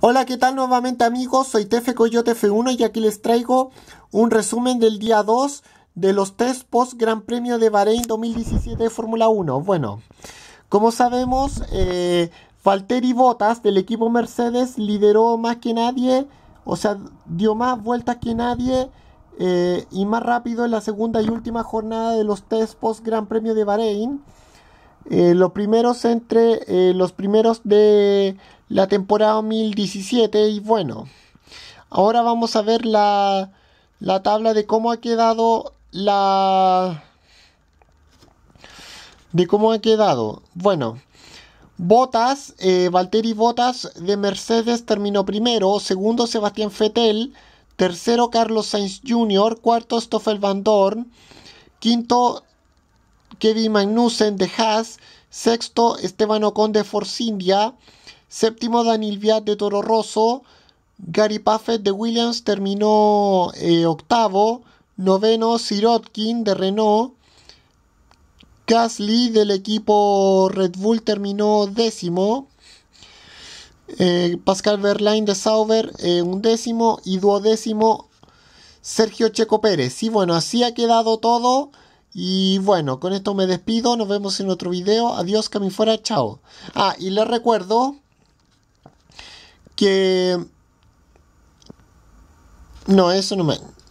Hola, ¿qué tal nuevamente amigos? Soy Tefe Coyote F1 y aquí les traigo un resumen del día 2 de los test post Gran Premio de Bahrein 2017 de Fórmula 1. Bueno, como sabemos, eh, Valtteri Bottas del equipo Mercedes lideró más que nadie, o sea, dio más vueltas que nadie eh, y más rápido en la segunda y última jornada de los test post Gran Premio de Bahrein. Eh, los primeros entre eh, los primeros de la temporada 2017 y bueno ahora vamos a ver la, tabla de cómo ha quedado la de cómo ha quedado bueno Botas, eh, Valtteri Botas de Mercedes terminó primero, segundo Sebastián Fettel, tercero Carlos Sainz Jr., cuarto Stoffel Van Dorn, quinto Kevin Magnussen de Haas, sexto Esteban de Force India, séptimo Daniel Viat de Toro Rosso, Gary Paffett de Williams terminó eh, octavo, noveno Sirotkin de Renault, Gasly del equipo Red Bull terminó décimo, eh, Pascal Verlaine de Sauber eh, un undécimo y duodécimo Sergio Checo Pérez. Y bueno, así ha quedado todo. Y bueno, con esto me despido. Nos vemos en otro video. Adiós, fuera Chao. Ah, y les recuerdo que... No, eso no me...